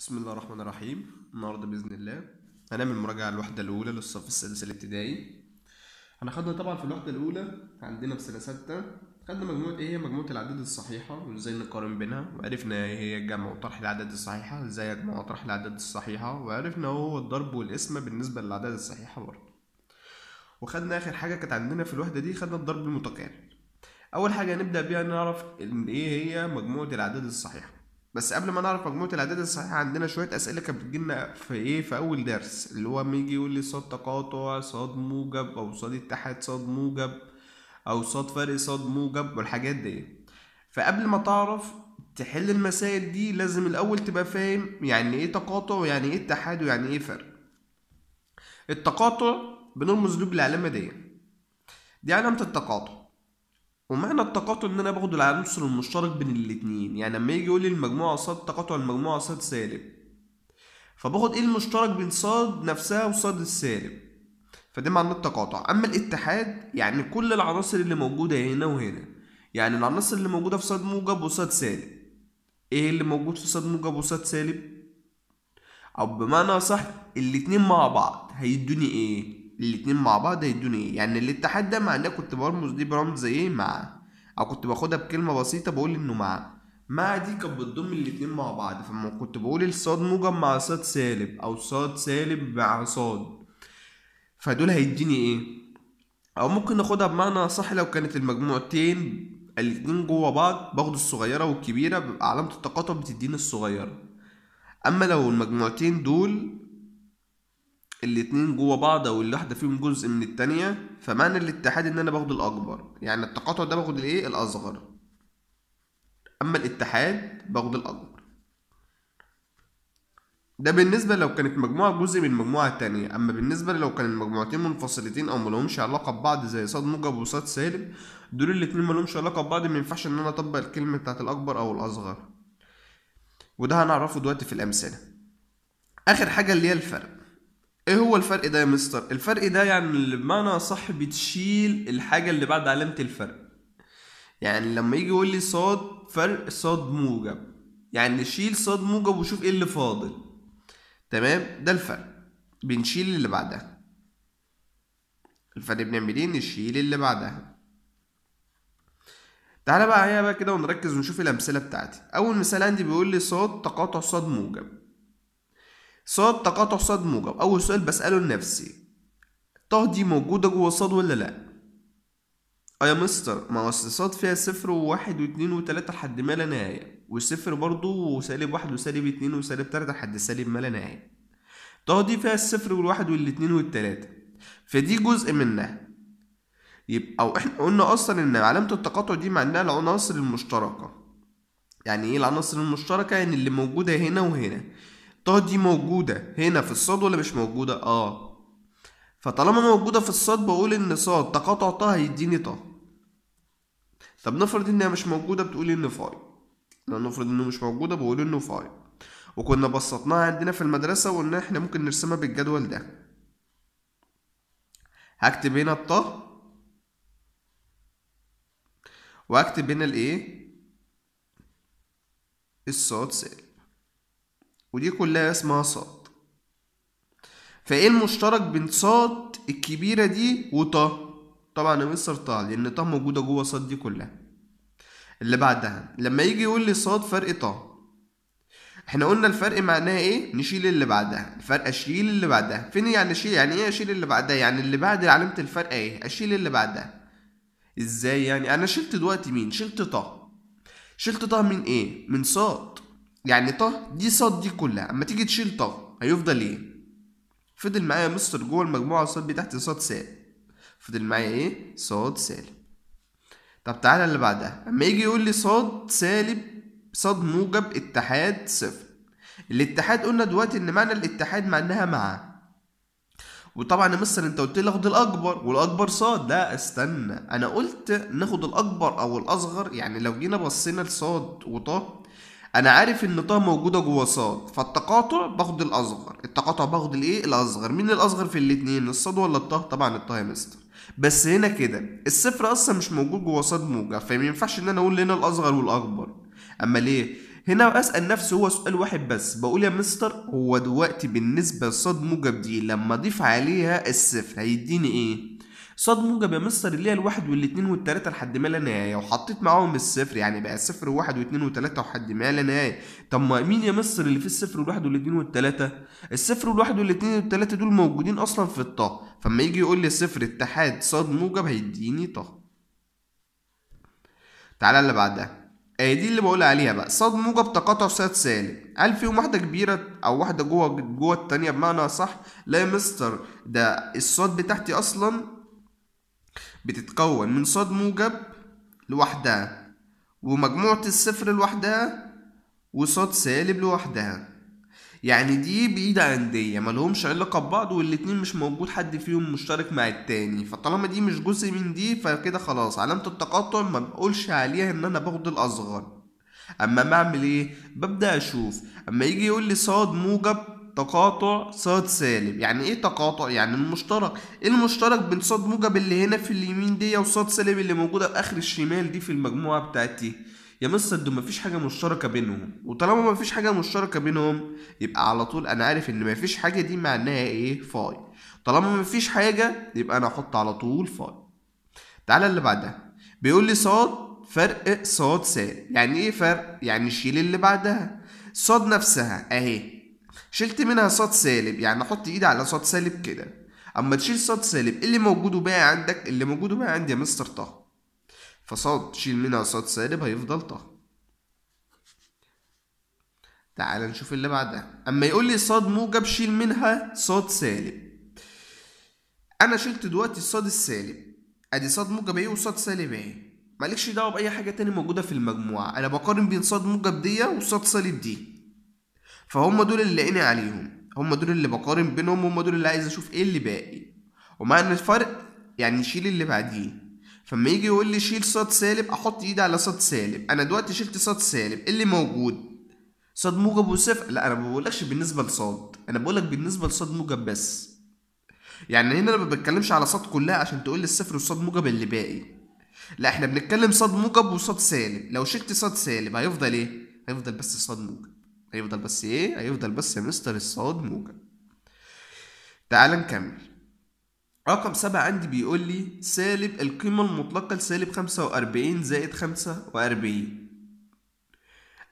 بسم الله الرحمن الرحيم النهارده باذن الله هنعمل مراجعه الوحده الاولى للصف السادس الابتدائي احنا خدنا طبعا في الوحده الاولى عندنا في سنه سته خدنا مجموعه ايه هي مجموعه الاعداد الصحيحه وازاي نقارن بينها وعرفنا ايه هي الجمع وطرح الاعداد الصحيحه ازاي اجمع وطرح الاعداد الصحيحه وعرفنا هو الضرب والقسمه بالنسبه للاعداد الصحيحه برضه وخدنا اخر حاجه كانت عندنا في الوحده دي خدنا الضرب المتكامل اول حاجه هنبدا بيها نعرف ان ايه هي مجموعه الاعداد الصحيحه بس قبل ما نعرف مجموعه الاعداد الصحيحه عندنا شويه اسئله كانت بتجيلنا في ايه في اول درس اللي هو لما يجي يقول لي صاد تقاطع صاد موجب او صاد اتحاد صاد موجب او صاد فرق صاد موجب والحاجات دي فقبل ما تعرف تحل المسائل دي لازم الاول تبقى فاهم يعني ايه تقاطع ويعني ايه اتحاد ويعني ايه فرق التقاطع بنرمز له بالعلامه دي دي علامه التقاطع ومعنى التقاطع ان انا باخد العنصر المشترك بين الاتنين يعني لما يجي يقول لي المجموعه ص تقاطع المجموعه ص سالب فباخد ايه المشترك بين ص نفسها وص السالب فده معناه التقاطع اما الاتحاد يعني كل العناصر اللي موجوده هنا وهنا يعني العناصر اللي موجوده في ص موجب وص سالب ايه اللي موجود في ص موجب وص سالب او بمعنى صح الاتنين مع بعض هيدوني ايه الاتنين مع بعض هيدوني ايه يعني الاتحاد ده معناه كنت برمز دي برمز ايه مع او كنت باخدها بكلمه بسيطه بقول انه مع مع دي كانت بتضم الاتنين مع بعض فما كنت بقول الصاد موجب مع صاد سالب او صاد سالب مع صاد فدول هيديني ايه او ممكن ناخدها بمعنى صح لو كانت المجموعتين الاتنين جوا بعض باخد الصغيره والكبيره علامه التقاطع بتديني الصغيره اما لو المجموعتين دول الاتنين جوه بعض او اللي واحده فيهم جزء من التانية فمعنى الاتحاد ان انا باخد الاكبر يعني التقاطع ده باخد الايه الاصغر اما الاتحاد باخد الاكبر ده بالنسبه لو كانت مجموعه جزء من مجموعه التانية اما بالنسبه لو كان المجموعتين منفصلتين او ملهمش علاقه ببعض زي صاد موجب وصاد سالب دول الاتنين ملهمش علاقه ببعض ما ينفعش ان انا اطبق الكلمه بتاعت الاكبر او الاصغر وده هنعرفه دلوقتي في الامثله اخر حاجه اللي هي الفرق ايه هو الفرق ده يا مستر الفرق ده يعني بمعنى صح بتشيل الحاجه اللي بعد علامه الفرق يعني لما يجي يقول لي صاد فرق صاد موجب يعني نشيل صاد موجب وشوف ايه اللي فاضل تمام ده الفرق بنشيل اللي بعدها الفرق بنعمل ايه نشيل اللي بعدها تعالى بقى هيا بقى كده ونركز ونشوف الامثله بتاعتي اول مثال عندي بيقول لي صاد تقاطع صاد موجب صاد تقاطع صاد موجب أول سؤال بسأله لنفسي طه دي موجودة جوه صاد ولا لأ؟ اه يا مستر ما هو الصاد فيها صفر وواحد واتنين وتلاتة لحد ما لا نهاية والصفر برضه وسالب واحد وسالب اتنين وسالب تلاتة لحد سالب ما لا نهاية طه دي فيها الصفر والواحد والاتنين والتلاتة فدي جزء منها يبقى او احنا قلنا اصلا ان علامة التقاطع دي معناها العناصر المشتركة يعني ايه العناصر المشتركة يعني اللي موجودة هنا وهنا طه دي موجودة هنا في الصاد ولا مش موجودة؟ اه فطالما موجودة في الصاد بقول ان صاد تقاطع طه هيديني طه طب نفرض انها مش موجودة بتقول ان فاي نفرض انه مش موجودة بقول انه فاي وكنا بسطناها عندنا في المدرسة وقلنا احنا ممكن نرسمها بالجدول ده هكتب هنا الطه وهكتب هنا الايه الصاد سالب ودي كلها اسمها صاد فايه المشترك بين صاد الكبيرة دي وطا طبعا يا مستر طا لأن طا موجودة جوه صاد دي كلها اللي بعدها لما يجي يقول لي صاد فرق طا احنا قلنا الفرق معناه ايه نشيل اللي بعدها الفرق اشيل اللي بعدها فين يعني اشيل يعني ايه اشيل اللي بعدها يعني اللي بعد علامة الفرق ايه اشيل اللي بعدها ازاي يعني انا شلت دلوقتي مين شلت طا شلت طه من ايه من صاد يعني ط دي ص دي كلها اما تيجي تشيل ط هيفضل ايه فضل معايا مستر جوه المجموعه ص دي تحت ص س فضل معايا ايه ص سالب طب تعالى اللي بعدها اما يجي يقول لي ص سالب ص موجب اتحاد صفر الاتحاد قلنا دلوقتي ان معنى الاتحاد معناها مع وطبعا يا مستر انت قلت لي اخد الاكبر والاكبر ص لا استنى انا قلت ناخد الاكبر او الاصغر يعني لو جينا بصينا لص وط انا عارف ان طه موجوده جوه صاد فالتقاطع باخد الاصغر التقاطع باخد الايه الاصغر مين الاصغر في الاتنين الصاد ولا الطه طبعا الطه يا مستر بس هنا كده الصفر اصلا مش موجود جوه صاد موجع فما ينفعش ان انا اقول هنا الاصغر والاكبر اما ليه هنا اسال نفسي هو سؤال واحد بس بقول يا مستر هو دلوقتي بالنسبه لصاد موجب دي لما اضيف عليها الصفر هيديني ايه صاد موجب يا مستر اللي هي الواحد والاثنين والثلاثه لحد ما لا نهايه وحطيت معاهم الصفر يعني بقى صفر وواحد واثنين وثلاثه وحد ما لا نهايه طب ما مين يا مستر اللي فيه الصفر والواحد والاثنين والثلاثه الصفر والواحد والاثنين والثلاثه دول موجودين اصلا في الطا فما يجي يقول لي صفر اتحاد صاد موجب هيديني طا تعالى اللي بعدها آه دي اللي بقول عليها بقى صاد موجب تقاطع صاد سالب هل فيهم واحده كبيره او واحده جوه جوه التانية بمعنى صح لا يا مستر ده الصاد بتاعتي اصلا بتتكون من صاد موجب لوحدها ومجموعة الصفر لوحدها وصاد سالب لوحدها يعني دي بعيدة دي يعني ملهمش علاقة ببعض والاتنين مش موجود حد فيهم مشترك مع التاني فطالما دي مش جزء من دي فكده خلاص علامة التقاطع ما بقولش عليها إن أنا باخد الأصغر أما بعمل إيه؟ ببدأ أشوف أما يجي يقول لي صاد موجب تقاطع صاد سالب يعني ايه تقاطع يعني المشترك إيه المشترك بين صاد موجب اللي هنا في اليمين دي وصاد سالب اللي موجوده في اخر الشمال دي في المجموعه بتاعتي يا مستر دول مفيش حاجه مشتركه بينهم وطالما مفيش حاجه مشتركه بينهم يبقى على طول انا عارف ان مفيش حاجه دي معناها ايه فاي طالما مفيش حاجه يبقى انا احط على طول فاي تعالى اللي بعدها بيقول لي صاد فرق صاد سالب يعني ايه فرق يعني شيل اللي بعدها صاد نفسها اهي شلت منها صاد سالب يعني احط ايدي على صاد سالب كده اما تشيل صاد سالب اللي موجود وباقي عندك اللي موجود وباقي عندي يا مستر طه فصاد شيل منها صاد سالب هيفضل طه تعال نشوف اللي بعدها اما يقول لي صاد موجب شيل منها صاد سالب انا شلت دلوقتي الصاد السالب ادي صاد موجب ايه وصاد سالب ايه مالكش دعوه باي حاجه تاني موجوده في المجموعه انا بقارن بين صاد موجب دي وصاد سالب دي فهم دول اللي لاقيني عليهم هم دول اللي بقارن بينهم هم دول اللي عايز اشوف ايه اللي باقي ومع ان الفرق يعني شيل اللي بعديه فما يجي يقول لي شيل صاد سالب احط ايدي على صاد سالب انا دلوقتي شلت صاد سالب إيه اللي موجود صاد موجب وصفر لا انا ما بقولكش بالنسبه لصاد انا بقولك بالنسبه لصاد موجب بس يعني هنا انا ما بتكلمش على صاد كلها عشان تقول لي الصفر وص موجب اللي باقي لا احنا بنتكلم صاد موجب وصاد سالب لو شلت صاد سالب هيفضل ايه هيفضل بس صاد موجب هيفضل بس ايه هيفضل بس مستر الصاد موجب تعال نكمل رقم سبعة عندي بيقول لي سالب القيمة المطلقة لسالب خمسة وأربعين زائد خمسة وأربعين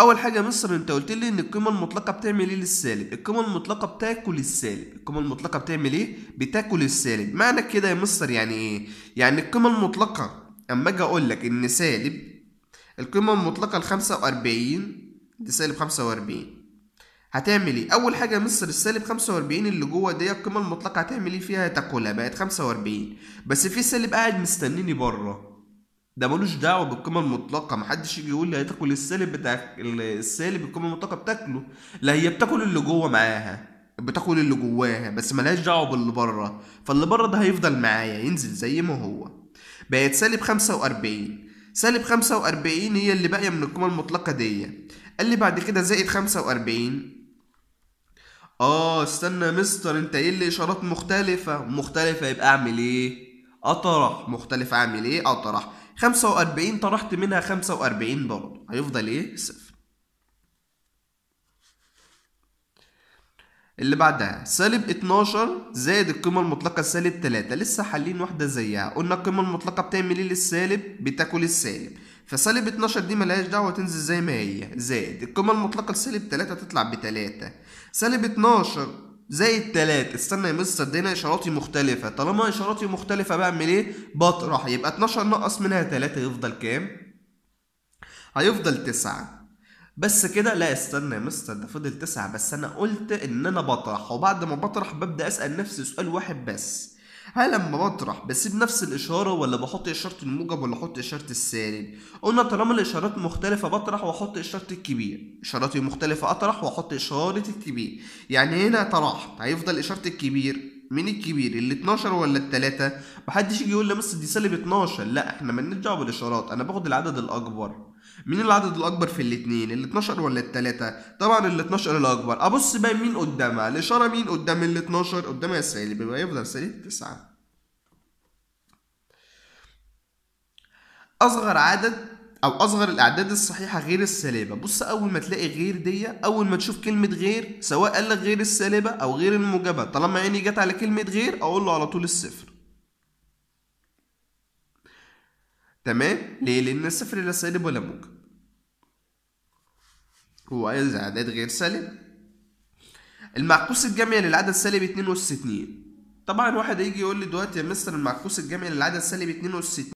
أول حاجة يا مصر أنت قلت لي إن القيمة المطلقة بتعمل إيه للسالب؟ القيمة المطلقة بتاكل السالب، القيمة المطلقة بتعمل إيه؟ بتاكل السالب، معنى كده يا مصر يعني إيه؟ يعني القيمة المطلقة أما أجي أقول لك إن سالب القيمة المطلقة لخمسة وأربعين دي سالب خمسة وأربعين هتعمل ايه؟ أول حاجة مصر السالب خمسة وأربعين اللي جوه دي القيمة المطلقة هتعمل ايه فيها؟ تاكلها بقت خمسة وأربعين بس في سالب قاعد مستنيني بره ده ملوش دعوة بالقيمة المطلقة محدش يجي يقول لي هتاكل السالب بتاع السالب القيمة المطلقة بتاكله لا هي بتاكل اللي جوه معاها بتاكل اللي جواها بس ملهاش دعوة باللي بره فاللي بره ده هيفضل معايا ينزل زي ما هو بقت سالب خمسة وأربعين سالب خمسة وأربعين هي اللي باقية من القيمة المطلقة دي قال لي بعد كده زائد خمسة وأربعين اه استنى يا مستر انت ايه اللي اشارات مختلفة مختلفة يبقى اعمل ايه اطرح مختلف اعمل ايه اطرح خمسة وأربعين طرحت منها خمسة وأربعين برضه هيفضل ايه صفر اللي بعدها سالب 12 زائد القيمة المطلقة سالب 3 لسه حالين واحدة زيها قلنا القيمة المطلقة بتعمل ايه للسالب بتاكل السالب فسالب 12 دي ملهاش دعوه تنزل زي ما هي زائد القيمه المطلقه لسالب 3 تطلع ب 3 سالب 12 زائد 3 استنى يا مستر دينا اشاراتي مختلفه طالما اشاراتي مختلفه بعمل ايه بطرح يبقى 12 نقص منها 3 يفضل كام هيفضل 9 بس كده لا استنى يا مستر ده فضل 9 بس انا قلت ان انا بطرح وبعد ما بطرح ببدا اسال نفسي سؤال واحد بس هل لما بطرح بسيب نفس الاشاره ولا بحط اشاره الموجب ولا احط اشاره السالب قلنا طالما الاشارات مختلفه بطرح واحط اشاره الكبير اشاراتي مختلفه اطرح واحط اشاره الكبير يعني هنا طرحت هيفضل اشاره الكبير مين الكبير ال 12 ولا التلاتة محدش يجي يقول لي بس دي سالب 12 لا احنا مالناش دعوه بالاشارات انا باخد العدد الاكبر مين العدد الاكبر في الاثنين ال 12 ولا الثلاثه طبعا ال 12 الاكبر ابص بقى مين قدامها الاشاره مين قدام ال 12 قدامها السالب يبقى يفضل سالب 9 اصغر عدد او اصغر الاعداد الصحيحه غير السالبه بص اول ما تلاقي غير دي اول ما تشوف كلمه غير سواء قال لك غير السالبه او غير الموجبه طالما عيني جت على كلمه غير اقول له على طول الصفر تمام ليه لان الصفر لا سالب ولا موجب هو عايز عدد غير سالب المعكوس الجمعي للعدد سالب 2 اس 2 طبعا واحد هيجي يقول لي دلوقتي يا مستر المعكوس الجمعي للعدد سالب 2 اس